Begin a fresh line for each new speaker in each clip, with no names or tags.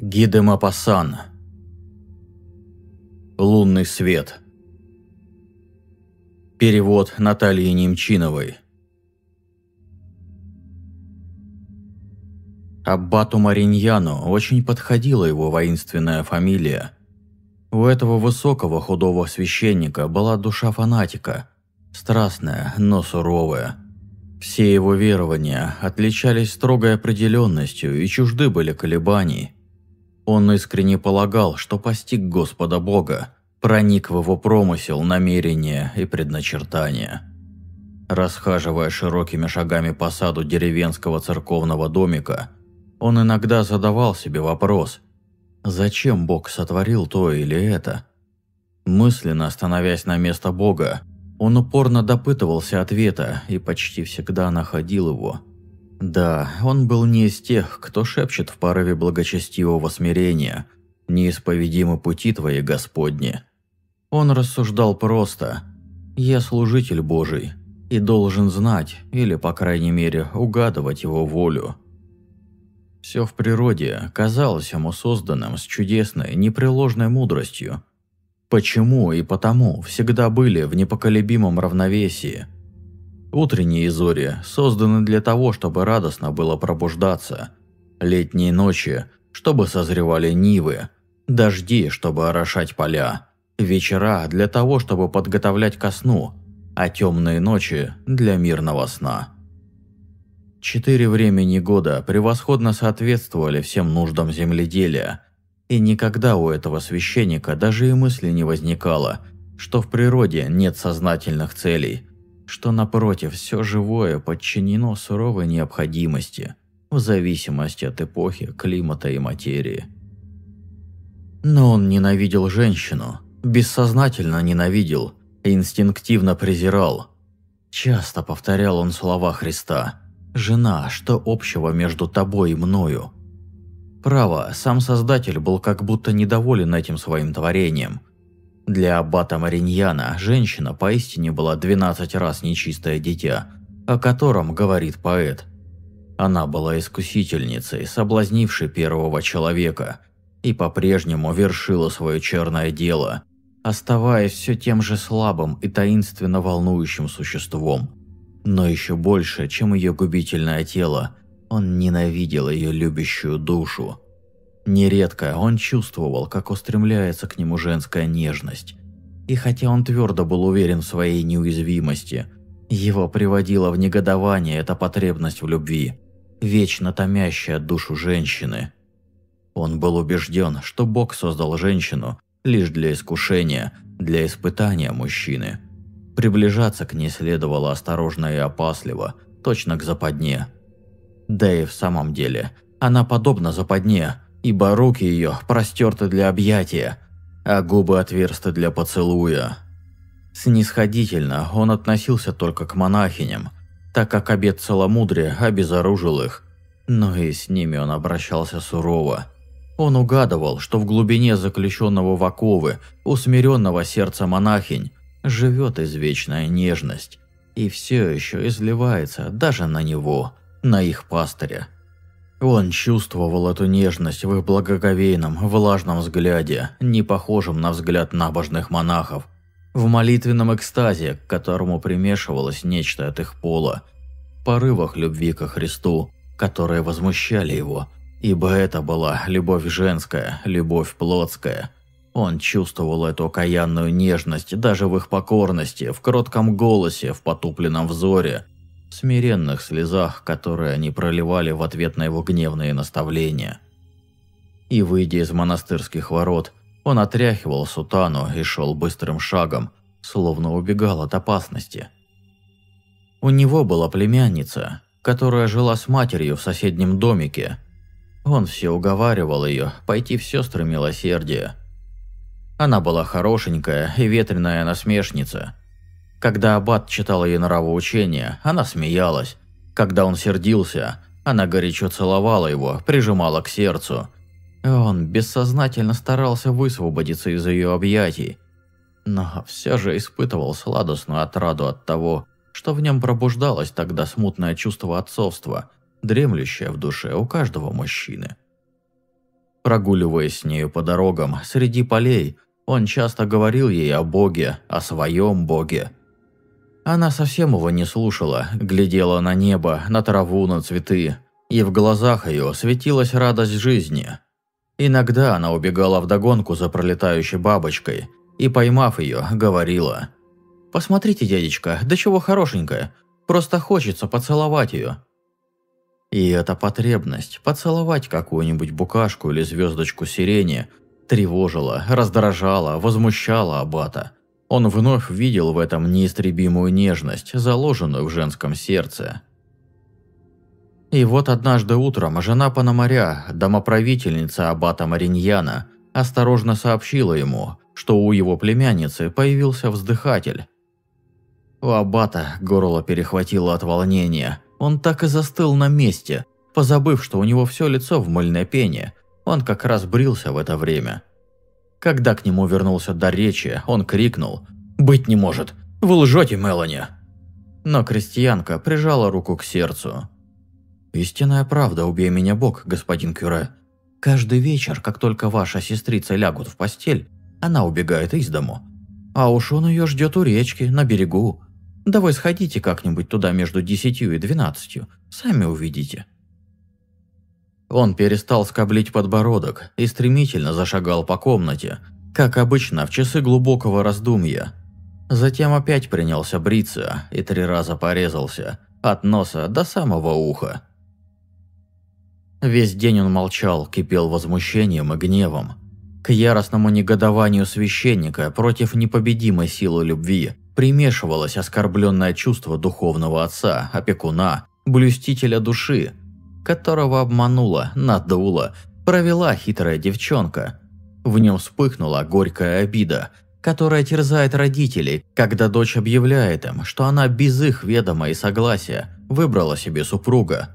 Гиде Мапасан. Лунный свет. Перевод Натальи Немчиновой. Аббату Мариньяну очень подходила его воинственная фамилия. У этого высокого худого священника была душа фанатика, страстная, но суровая. Все его верования отличались строгой определенностью и чужды были колебаний – он искренне полагал, что постиг Господа Бога, проник в его промысел, намерения и предначертания. Расхаживая широкими шагами по саду деревенского церковного домика, он иногда задавал себе вопрос «Зачем Бог сотворил то или это?» Мысленно становясь на место Бога, он упорно допытывался ответа и почти всегда находил его. Да, он был не из тех, кто шепчет в порыве благочестивого смирения «Неисповедимы пути твои, Господни». Он рассуждал просто «Я служитель Божий и должен знать, или, по крайней мере, угадывать его волю». Все в природе казалось ему созданным с чудесной, непреложной мудростью. Почему и потому всегда были в непоколебимом равновесии – Утренние зори созданы для того, чтобы радостно было пробуждаться. Летние ночи, чтобы созревали нивы. Дожди, чтобы орошать поля. Вечера для того, чтобы подготовлять ко сну. А темные ночи для мирного сна. Четыре времени года превосходно соответствовали всем нуждам земледелия. И никогда у этого священника даже и мысли не возникало, что в природе нет сознательных целей – что напротив, все живое подчинено суровой необходимости, в зависимости от эпохи, климата и материи. Но он ненавидел женщину, бессознательно ненавидел, инстинктивно презирал. Часто повторял он слова Христа «Жена, что общего между тобой и мною?» Право, сам Создатель был как будто недоволен этим своим творением – для аббата Мариньяна женщина поистине была 12 раз нечистое дитя, о котором говорит поэт. Она была искусительницей, соблазнившей первого человека, и по-прежнему вершила свое черное дело, оставаясь все тем же слабым и таинственно волнующим существом. Но еще больше, чем ее губительное тело, он ненавидел ее любящую душу – Нередко он чувствовал, как устремляется к нему женская нежность. И хотя он твердо был уверен в своей неуязвимости, его приводила в негодование эта потребность в любви, вечно томящая душу женщины. Он был убежден, что Бог создал женщину лишь для искушения, для испытания мужчины. Приближаться к ней следовало осторожно и опасливо, точно к западне. Да и в самом деле, она подобна западне – ибо руки ее простерты для объятия, а губы отверсты для поцелуя. Снисходительно он относился только к монахиням, так как обет целомудрия обезоружил их, но и с ними он обращался сурово. Он угадывал, что в глубине заключенного в оковы, усмиренного сердца монахинь, живет извечная нежность, и все еще изливается даже на него, на их пастыря. Он чувствовал эту нежность в их благоговейном, влажном взгляде, не похожем на взгляд набожных монахов, в молитвенном экстазе, к которому примешивалось нечто от их пола, порывах любви ко Христу, которые возмущали его, ибо это была любовь женская, любовь плотская. Он чувствовал эту окаянную нежность даже в их покорности, в кротком голосе, в потупленном взоре – смиренных слезах, которые они проливали в ответ на его гневные наставления. И, выйдя из монастырских ворот, он отряхивал сутану и шел быстрым шагом, словно убегал от опасности. У него была племянница, которая жила с матерью в соседнем домике. Он все уговаривал ее пойти в сестры милосердия. Она была хорошенькая и ветреная насмешница – когда Аббат читал ей нравоучение, она смеялась. Когда он сердился, она горячо целовала его, прижимала к сердцу. Он бессознательно старался высвободиться из ее объятий, но все же испытывал сладостную отраду от того, что в нем пробуждалось тогда смутное чувство отцовства, дремлющее в душе у каждого мужчины. Прогуливаясь с нею по дорогам, среди полей, он часто говорил ей о Боге, о своем Боге – она совсем его не слушала, глядела на небо, на траву, на цветы. И в глазах ее светилась радость жизни. Иногда она убегала вдогонку за пролетающей бабочкой и, поймав ее, говорила. «Посмотрите, дядечка, да чего хорошенькая, просто хочется поцеловать ее». И эта потребность поцеловать какую-нибудь букашку или звездочку сирени тревожила, раздражала, возмущала Абата – он вновь видел в этом неистребимую нежность, заложенную в женском сердце. И вот однажды утром жена Пономаря, домоправительница аббата Мариньяна, осторожно сообщила ему, что у его племянницы появился вздыхатель. У аббата горло перехватило от волнения. Он так и застыл на месте, позабыв, что у него все лицо в мыльной пене. Он как раз брился в это время – когда к нему вернулся до речи, он крикнул «Быть не может! Вы лжете, Мелани!» Но крестьянка прижала руку к сердцу. «Истинная правда, убей меня Бог, господин Кюре. Каждый вечер, как только ваша сестрица лягут в постель, она убегает из дому. А уж он ее ждет у речки, на берегу. Давай сходите как-нибудь туда между десятью и двенадцатью, сами увидите». Он перестал скоблить подбородок и стремительно зашагал по комнате, как обычно в часы глубокого раздумья. Затем опять принялся бриться и три раза порезался, от носа до самого уха. Весь день он молчал, кипел возмущением и гневом. К яростному негодованию священника против непобедимой силы любви примешивалось оскорбленное чувство духовного отца, опекуна, блюстителя души – которого обманула, надула, провела хитрая девчонка. В нем вспыхнула горькая обида, которая терзает родителей, когда дочь объявляет им, что она без их ведома и согласия выбрала себе супруга.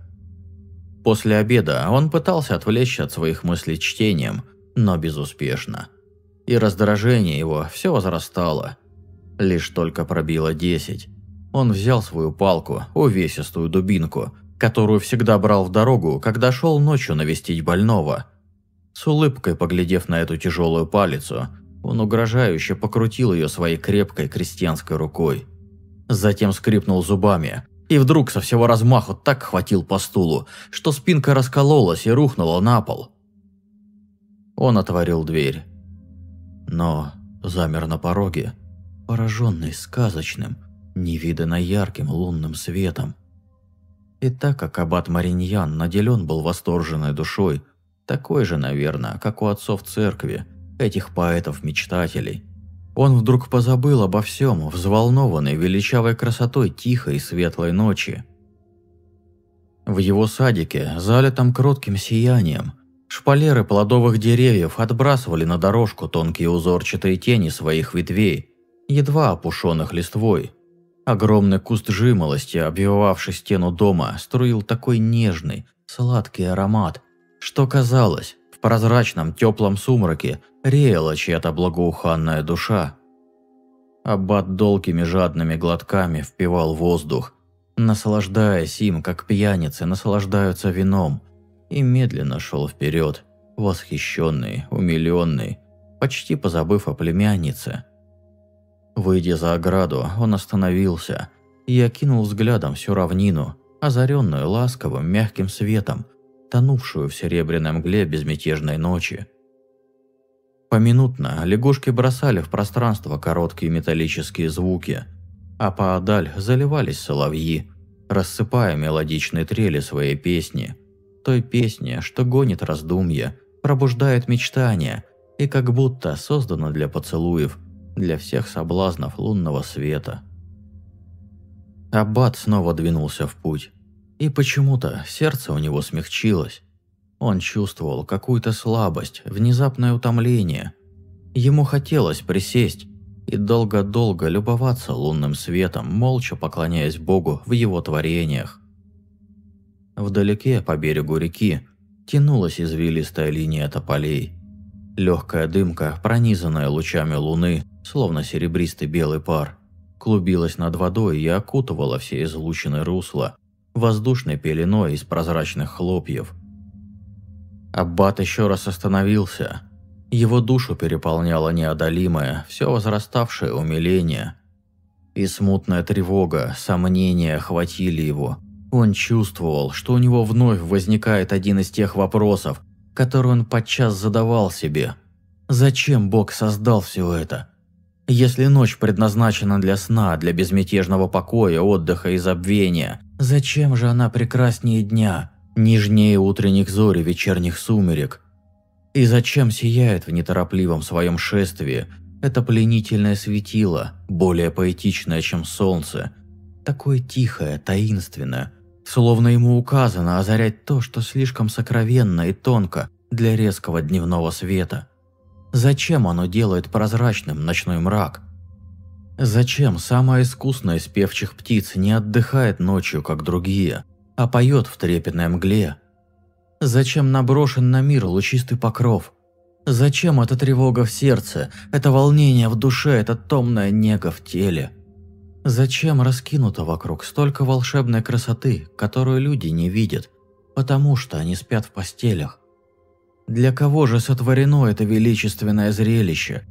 После обеда он пытался отвлечься от своих мыслей чтением, но безуспешно. И раздражение его все возрастало. Лишь только пробило десять. Он взял свою палку, увесистую дубинку – которую всегда брал в дорогу, когда шел ночью навестить больного. С улыбкой поглядев на эту тяжелую палицу, он угрожающе покрутил ее своей крепкой крестьянской рукой. Затем скрипнул зубами и вдруг со всего размаху так хватил по стулу, что спинка раскололась и рухнула на пол. Он отворил дверь. Но замер на пороге, пораженный сказочным, невиданно ярким лунным светом. И так как аббат Мариньян наделен был восторженной душой, такой же, наверное, как у отцов церкви, этих поэтов-мечтателей, он вдруг позабыл обо всем, взволнованный величавой красотой тихой и светлой ночи. В его садике, залитом кротким сиянием, шпалеры плодовых деревьев отбрасывали на дорожку тонкие узорчатые тени своих ветвей, едва опушенных листвой – Огромный куст жимолости, обвивавший стену дома, струил такой нежный, сладкий аромат, что казалось, в прозрачном теплом сумраке реяла чья-то благоуханная душа. Аббат долгими жадными глотками впивал воздух, наслаждаясь им, как пьяницы наслаждаются вином, и медленно шел вперед, восхищенный, умиленный, почти позабыв о племяннице – Выйдя за ограду, он остановился, и окинул взглядом всю равнину, озаренную ласковым мягким светом, тонувшую в серебряной мгле безмятежной ночи. Поминутно лягушки бросали в пространство короткие металлические звуки, а поодаль заливались соловьи, рассыпая мелодичные трели своей песни, той песни, что гонит раздумья, пробуждает мечтания и как будто создана для поцелуев – для всех соблазнов лунного света. Аббат снова двинулся в путь, и почему-то сердце у него смягчилось. Он чувствовал какую-то слабость, внезапное утомление. Ему хотелось присесть и долго-долго любоваться лунным светом, молча поклоняясь Богу в его творениях. Вдалеке, по берегу реки, тянулась извилистая линия тополей. Легкая дымка, пронизанная лучами луны, словно серебристый белый пар, клубилась над водой и окутывала все излучины русла воздушной пеленой из прозрачных хлопьев. Аббат еще раз остановился. Его душу переполняло неодолимое, все возраставшее умиление. И смутная тревога, сомнения охватили его. Он чувствовал, что у него вновь возникает один из тех вопросов, который он подчас задавал себе. Зачем Бог создал все это? Если ночь предназначена для сна, для безмятежного покоя, отдыха и забвения, зачем же она прекраснее дня, нежнее утренних зорь вечерних сумерек? И зачем сияет в неторопливом своем шествии это пленительное светило, более поэтичное, чем солнце, такое тихое, таинственное, словно ему указано озарять то, что слишком сокровенно и тонко для резкого дневного света – Зачем оно делает прозрачным ночной мрак? Зачем самая искусная из певчих птиц не отдыхает ночью, как другие, а поет в трепетной мгле? Зачем наброшен на мир лучистый покров? Зачем эта тревога в сердце, это волнение в душе, это томная нега в теле? Зачем раскинуто вокруг столько волшебной красоты, которую люди не видят, потому что они спят в постелях? Для кого же сотворено это величественное зрелище?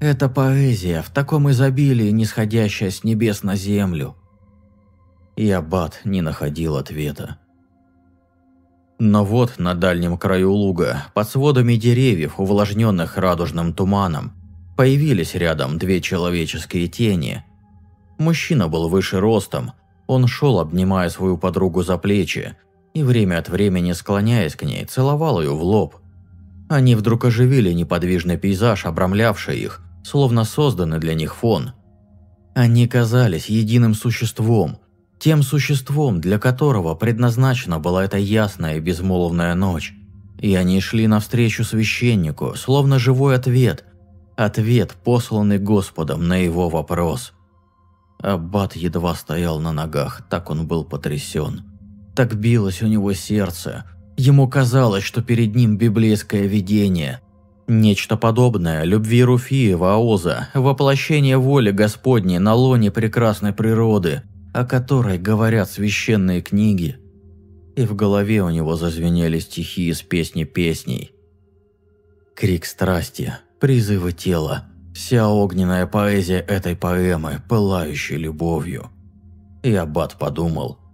Это поэзия, в таком изобилии, нисходящая с небес на землю. И Аббат не находил ответа. Но вот на дальнем краю луга, под сводами деревьев, увлажненных радужным туманом, появились рядом две человеческие тени. Мужчина был выше ростом, он шел, обнимая свою подругу за плечи, и время от времени, склоняясь к ней, целовал ее в лоб – они вдруг оживили неподвижный пейзаж, обрамлявший их, словно созданный для них фон. Они казались единым существом, тем существом, для которого предназначена была эта ясная и безмолвная ночь. И они шли навстречу священнику, словно живой ответ, ответ, посланный Господом на его вопрос. Аббат едва стоял на ногах, так он был потрясен. Так билось у него сердце – Ему казалось, что перед ним библейское видение. Нечто подобное любви Руфии Ваоза, воплощение воли Господней на лоне прекрасной природы, о которой говорят священные книги. И в голове у него зазвенели стихи из песни песней. Крик страсти, призывы тела, вся огненная поэзия этой поэмы, пылающей любовью. И Аббат подумал –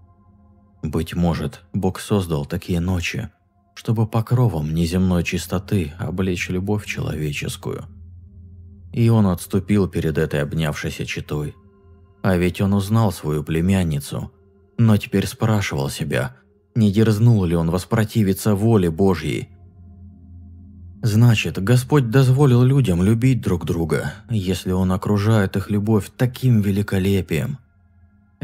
быть может, Бог создал такие ночи, чтобы покровом неземной чистоты облечь любовь человеческую. И он отступил перед этой обнявшейся читой. А ведь он узнал свою племянницу, но теперь спрашивал себя, не дерзнул ли он воспротивиться воле Божьей. Значит, Господь дозволил людям любить друг друга, если Он окружает их любовь таким великолепием –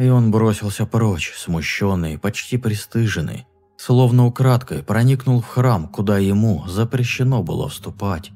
и он бросился прочь, смущенный, почти пристыженный, словно украдкой проникнул в храм, куда ему запрещено было вступать.